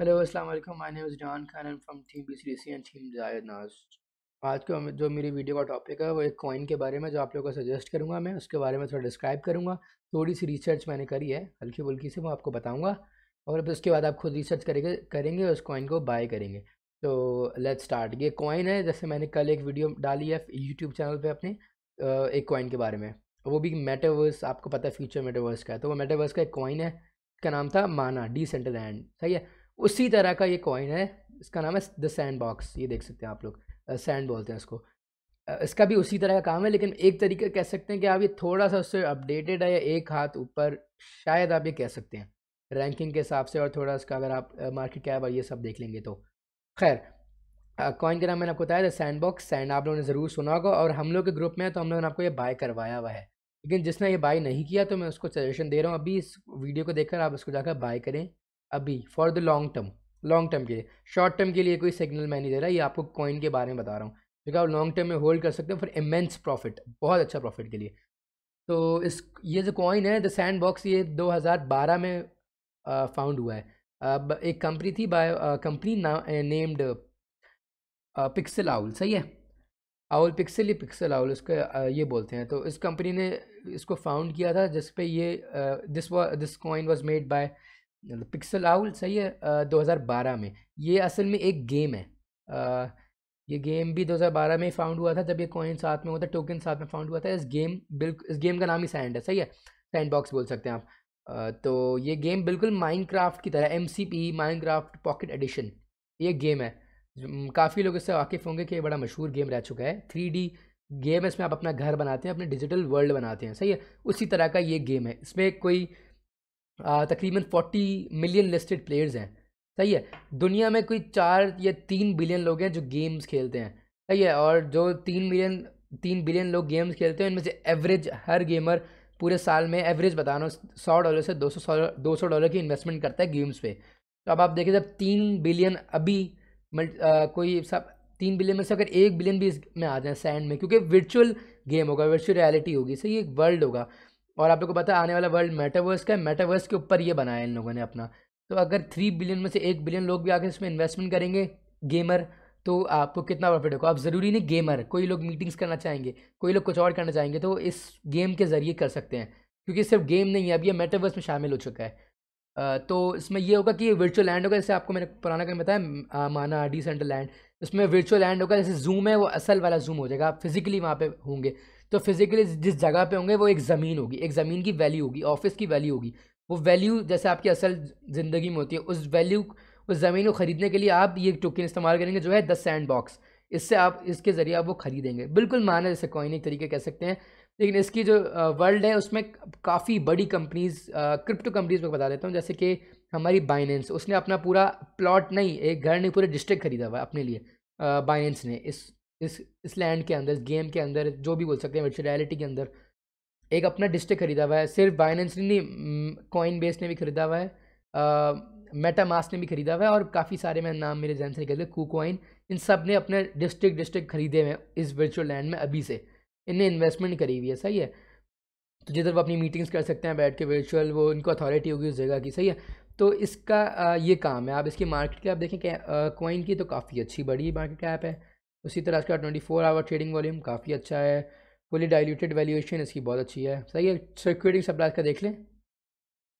hello अस्सलाम वालेकुम my name is Jaan Khan and from team C and team Zayed Naz आज का जो मेरी वीडियो का टॉपिक है वो एक कॉइन के बारे में जो आप लोगों को सजेस्ट करूँगा मैं उसके बारे में थोड़ा डिस्क्राइब करूँगा थोड़ी सी रिसर्च मैंने करी है हल्की फुल्की से वो आपको बताऊँगा और फिर उसके बाद आप खुद रिसर्च करेंगे करेंगे उस कॉइन को बाय करेंगे तो लेट स्टार्ट ये कॉइन है जैसे मैंने कल एक वीडियो डाली है यूट्यूब चैनल पर अपने एक कॉइन के बारे में वो भी मेटावर्स आपको पता है फ्यूचर मेटावर्स का है तो वो मेटावर्स का एक कॉइन है इसका नाम था माना डिसेंटल हैंड सही है उसी तरह का ये कॉइन है इसका नाम है द सैंड बॉक्स ये देख सकते हैं आप लोग सैंड बोलते हैं इसको इसका भी उसी तरह का काम है लेकिन एक तरीके कह सकते हैं कि आप ये थोड़ा सा उससे अपडेटेड है या एक हाथ ऊपर शायद आप ये कह सकते हैं रैंकिंग के हिसाब से और थोड़ा इसका अगर आप मार्केट कैप और ये सब देख लेंगे तो खैर कॉइन का नाम मैंने आपको बताया था सैंड बॉक्स सैंड आप लोगों ने ज़रूर सुना होगा और हम लोग के ग्रुप में है तो हम लोगों ने आपको ये बाय करवाया हुआ है लेकिन जिसने ये बाय नहीं किया तो मैं उसको सजेशन दे रहा हूँ अभी इस वीडियो को देखकर आप उसको जाकर बाय करें अभी for the long term long term के लिए शॉर्ट टर्म के लिए कोई सिग्नल मैं नहीं दे रहा ये आपको कॉइन के बारे में बता रहा हूँ क्योंकि आप लॉन्ग टर्म में होल्ड कर सकते हो फॉर इमेंस प्रॉफिट बहुत अच्छा प्रॉफिट के लिए तो इस ये जो कॉइन है द सैंड बॉक्स ये 2012 में फाउंड हुआ है अब एक कंपनी थी by company named pixel owl सही है आउल पिक्सल ही पिक्सल आउल उसके ये बोलते हैं तो इस कंपनी ने इसको फाउंड किया था जिस पे ये this this coin was made by pixel owl सही है आ, 2012 में ये असल में एक गेम है आ, ये गेम भी 2012 में फाउंड हुआ था जब ये कॉइन साथ में हुआ था टोकन साथ में फाउंड हुआ था इस गेम बिल्कुल इस गेम का नाम ही सैंड है सही है सैंड बॉक्स बोल सकते हैं आप आ, तो ये गेम बिल्कुल माइनक्राफ्ट की तरह M C P craft pocket edition ये गेम है काफ़ी लोग इससे वाकिफ़ होंगे कि ये बड़ा मशहूर गेम रह चुका है थ्री डी गेम है इसमें आप अपना घर बनाते हैं अपने डिजिटल वर्ल्ड बनाते हैं सही है उसी तरह का ये गेम है इसमें कोई तकरीबन 40 मिलियन लिस्टेड प्लेयर्स हैं सही है दुनिया में कोई चार या तीन बिलियन लोग हैं जो गेम्स खेलते हैं सही है और जो तीन मिलियन तीन बिलियन लोग गेम्स खेलते हैं उनमें से एवरेज हर गेमर पूरे साल में एवरेज बता रहा हूँ सौ डॉलर से दो सौ दो सौ डॉलर की इन्वेस्टमेंट करता है गेम्स पे तो अब आप देखिए जब तीन बिलियन अभी आ, कोई सब तीन बिलियन में से अगर एक बिलियन भी इसमें आ जाए सैंड में क्योंकि वर्चुअल गेम होगा वर्चुअल रियलिटी होगी सही एक वर्ल्ड होगा और आप लोग को पता है आने वाला वर्ल्ड मेटावर्स का है मेटावर्स के ऊपर ये बनाया इन लोगों ने अपना तो अगर थ्री बिलियन में से एक बिलियन लोग भी आकर इसमें इन्वेस्टमेंट करेंगे गेमर तो आपको कितना प्रॉफिट होगा आप ज़रूरी नहीं गेमर कोई लोग मीटिंग्स करना चाहेंगे कोई लोग कुछ और करना चाहेंगे तो इस गेम के ज़रिए कर सकते हैं क्योंकि सिर्फ गेम नहीं है अब ये मेटावर्स में शामिल हो चुका है तो इसमें ये होगा कि वर्चुअल लैंड होगा जैसे आपको मैंने पुराना कहीं बताया माना डिसेंट्रल लैंड इसमें वर्चुअल लैंड होगा जैसे जूम है वो असल वाला जूम हो जाएगा आप फिजिकली वहाँ पे होंगे तो फिजिकली जिस जगह पे होंगे वो एक ज़मीन होगी एक ज़मीन की वैल्यू होगी ऑफिस की वैल्यू होगी वो वैल्यू जैसे आपकी असल ज़िंदगी में होती है उस वैल्यू उस ज़मीन को ख़रीदने के लिए आप ये टोकन इस्तेमाल करेंगे जो है द सैंड बॉक्स इससे आप इसके ज़रिए आप वो ख़रीदेंगे बिल्कुल माना जैसे कॉइन एक तरीके कह सकते हैं लेकिन इसकी जो वर्ल्ड है उसमें काफ़ी बड़ी कंपनीज़ क्रिप्टो कंपनीज़ में बता देता हूँ जैसे कि हमारी बाइनेंस उसने अपना पूरा प्लॉट नहीं एक घर नहीं पूरे डिस्ट्रिक्ट खरीदा हुआ अपने लिए बाइनेंस ने इस इस इस लैंड के अंदर इस गेम के अंदर जो भी बोल सकते हैं वर्चुअलिटी के अंदर एक अपना डिस्ट्रिक्ट खरीदा हुआ है सिर्फ बाइनेंस ने नहीं कॉइन बेस ने भी खरीदा हुआ है मेटामास ने भी खरीदा हुआ है और काफ़ी सारे मैं नाम मेरे जहन से निकल गए कूकॉइन इन सब ने अपने डिस्ट्रिक्ट डिस्ट्रिक्ट खरीदे हुए हैं इस वर्चुअल लैंड में अभी से इनने इन्वेस्टमेंट करी हुई है सही है तो जिधर वो अपनी मीटिंग्स कर सकते हैं बैठ के वर्चुअल वो इनको अथॉरिटी होगी उस जगह की सही है तो इसका ये काम है आप इसकी मार्केट कैप देखें कॉइन की तो काफ़ी अच्छी बड़ी मार्केट कैप है उसी तरह इसका twenty four hour trading volume काफ़ी अच्छा है फुली डाइल्यूटेड वैल्यूएशन इसकी बहुत अच्छी है सही है सिक्योरिटी सप्लाई इसका देख लें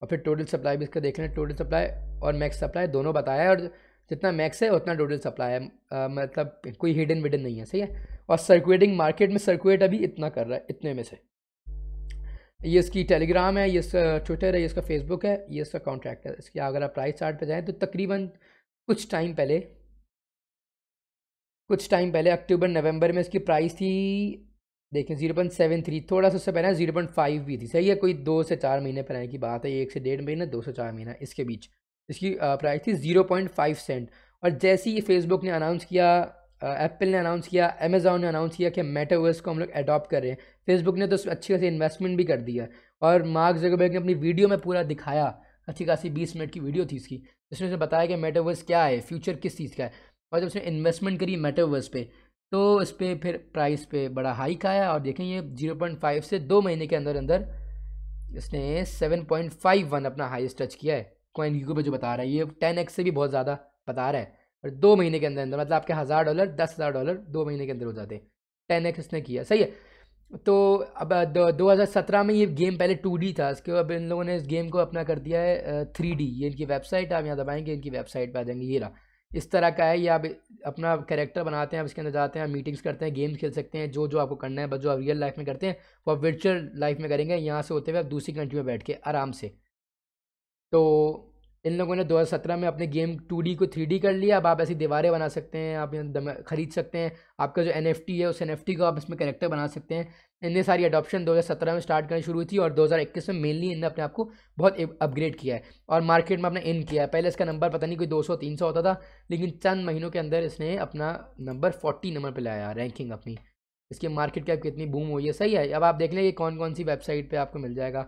और फिर टोटल सप्लाई भी इसका देख लें टोटल सप्लाई और मैक्स सप्लाई दोनों बताया है और जितना मैक्स है उतना टोटल सप्लाई है आ, मतलब कोई हिडन विडन नहीं है सही है और सर्कुलेटिंग मार्केट में सर्कुलेट अभी इतना कर रहा है इतने में से ये इसकी टेलीग्राम है ये इसका ट्विटर है ये इसका फेसबुक है ये इसका कॉन्ट्रैक्ट है इसकी अगर आप प्राइस चार्ट पे जाएँ तो तकरीबन कुछ टाइम पहले कुछ टाइम पहले अक्टूबर नवंबर में इसकी प्राइस थी देखें जीरो पॉइंट सेवन थ्री थोड़ा सा उससे पहले जीरो पॉइंट फाइव भी थी सही है कोई दो से चार महीने पहले की बात है एक से डेढ़ महीना दो से चार महीना इसके बीच इसकी प्राइस थी ज़ीरो पॉइंट फाइव सेंट और जैसे ही फेसबुक ने अनाउंस किया एप्पल ने अनाउंस किया अमेज़ॉन ने अनाउंस किया कि मेटावर्स को हम लोग अडॉप्ट कर रहे हैं फेसबुक ने तो अच्छी खासी इन्वेस्टमेंट भी कर दिया और मार्क जगबर्ग ने अपनी वीडियो में पूरा दिखाया अच्छी खासी बीस मिनट की वीडियो थी इसकी जिसने उसने बताया कि मेटावर्स क्या है फ्यूचर किस चीज़ का है और जब उसने इन्वेस्टमेंट करी मेटावर्स पे तो इस पर फिर प्राइस पे बड़ा हाइक आया और देखें ये जीरो पॉइंट फाइव से दो महीने के अंदर अंदर इसने सेवन पॉइंट फाइव वन अपना हाइस्ट टच किया है कॉइन यू पे जो बता रहा है ये टेन एक्स से भी बहुत ज़्यादा बता रहा है और दो महीने के अंदर अंदर मतलब आपके हज़ार डॉलर दस हज़ार डॉलर दो महीने के अंदर हो जाते हैं टेन एक्स इसने किया सही है तो अब दो हज़ार सत्रह में ये गेम पहले टू डी था इसके अब इन लोगों ने इस गेम को अपना कर दिया है थ्री डी ये इनकी वेबसाइट आप यहाँ दबाएंगे इनकी वेबसाइट पर आ जाएंगे ये रहा इस तरह का है ये आप अपना कैरेक्टर बनाते हैं आप इसके अंदर जाते हैं मीटिंग्स करते हैं गेम्स खेल सकते हैं जो जो आपको करना है बस जो आप रियल लाइफ में करते हैं वो आप वर्चुअल लाइफ में करेंगे यहाँ से होते हुए आप दूसरी कंट्री में बैठ के आराम से तो इन लोगों ने 2017 में अपने गेम 2D को 3D कर लिया अब आप ऐसी दीवारें बना सकते हैं आप खरीद सकते हैं आपका जो एन है उस एन को आप इसमें करेक्टर बना सकते हैं इनने सारी अडॉप्शन 2017 में स्टार्ट करनी शुरू हुई थी और 2021 में मेनली इनने अपने आप को बहुत अपग्रेड किया है और मार्केट में अपने इन किया है पहले इसका नंबर पता नहीं कोई 200 300 होता था लेकिन चंद महीनों के अंदर इसने अपना नंबर 40 नंबर पर लाया रैंकिंग अपनी इसकी मार्केट कैप कितनी बूम हुई है सही है अब आप देख लें कौन कौन सी वेबसाइट पर आपको मिल जाएगा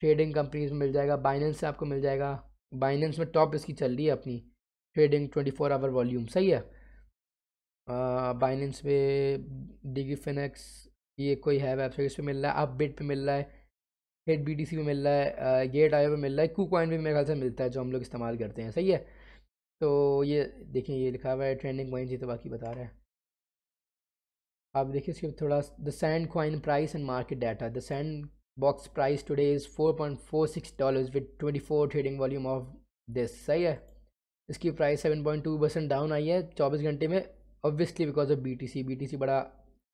ट्रेडिंग कंपनीज में मिल जाएगा बाइनेंस आपको मिल जाएगा बाइनेंस में टॉप इसकी चल रही है अपनी trading twenty four hour volume सही है बाइनेंस पे डिगी फिनेक्स ये कोई है वेबसाइट इस पर मिल रहा है अपबिट पर मिल रहा है हेड बी टी सी मिल रहा है गेट आयो पे मिल रहा है कू कॉइन भी मेरे ख्याल से मिलता है जो हम लोग इस्तेमाल करते हैं सही है तो ये देखिए ये लिखा हुआ है ट्रेंडिंग कॉइन जी तो बाकी बता रहे हैं आप देखिए इसके थोड़ा the Sand coin price and market data the Sandbox price today is four point four six dollars with twenty four trading volume of this सही है इसकी price seven point two percent down आई है चौबीस घंटे में obviously because of B T C B T C बड़ा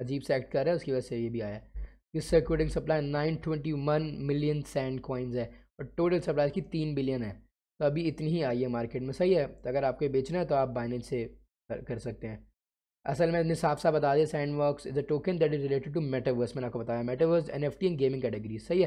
अजीब सा एक्ट कर रहा है उसकी वजह से ये भी आया है इस circulating supply nine twenty one million Sand coins है और टोटल सप्लाई की तीन बिलियन है तो अभी इतनी ही आई है मार्केट में सही है तो अगर आपको बेचना है तो आप बाइनेंस से कर सकते हैं असल में इतने साफ साफ बता दिया Sand work is a token that is related to metaverse मैंने आपको बताया metaverse N F T and gaming category सही है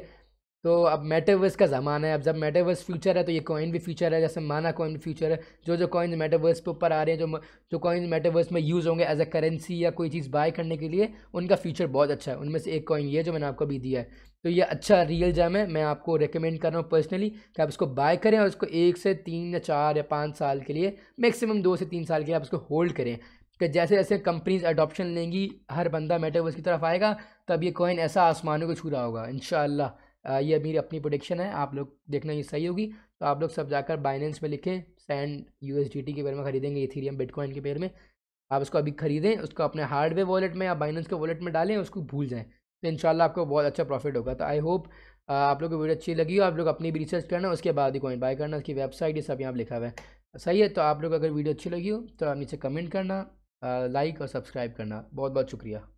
तो अब मेटावर्स का ज़माना है अब जब मेटावर्स फ्यूचर है तो ये कॉइन भी फ्यूचर है जैसे माना कॉइन भी फ्यूचर है जो जो कॉइन्स मेटावर्स पे ऊपर आ रहे हैं जो जो कॉइन्स मेटावर्स में यूज़ होंगे एज अ करेंसी या कोई चीज़ बाय करने के लिए उनका फ्यूचर बहुत अच्छा है उनमें से एक कॉइन ये जो मैंने आपको अभी दिया है तो ये अच्छा रियल जैम है मैं आपको रिकमेंड कर रहा हूँ पर्सनली कि आप इसको बाय करें और इसको एक से तीन या चार या पाँच साल के लिए मैक्सिमम दो से तीन साल के लिए आप इसको होल्ड करें कि जैसे जैसे कंपनीज अडोप्शन लेंगी हर बंदा मेटावर्स की तरफ आएगा तब ये कॉइन ऐसा आसमानों को छू रहा होगा इन ये मेरी अपनी प्रोडिक्शन है आप लोग देखना ये सही होगी तो आप लोग सब जाकर बाइनेंस में लिखें सैंड यू के पेयर में खरीदेंगे इथीरियम बिटकॉइन के पेयर में आप उसको अभी खरीदें उसको अपने हार्डवेयर वॉलेट में या बाइनेंस के वॉलेट में डालें उसको भूल जाएँ तो इन आपको बहुत अच्छा प्रॉफिट होगा तो आई होप आप लोग को वीडियो अच्छी लगी हो आप लोग अपनी भी रिसर्च करना उसके बाद ही कॉइन बाय करना उसकी वेबसाइट ये सब यहाँ लिखा हुआ है सही है तो आप लोग अगर वीडियो अच्छी लगी हो तो आप नीचे कमेंट करना लाइक और सब्सक्राइब करना बहुत बहुत शुक्रिया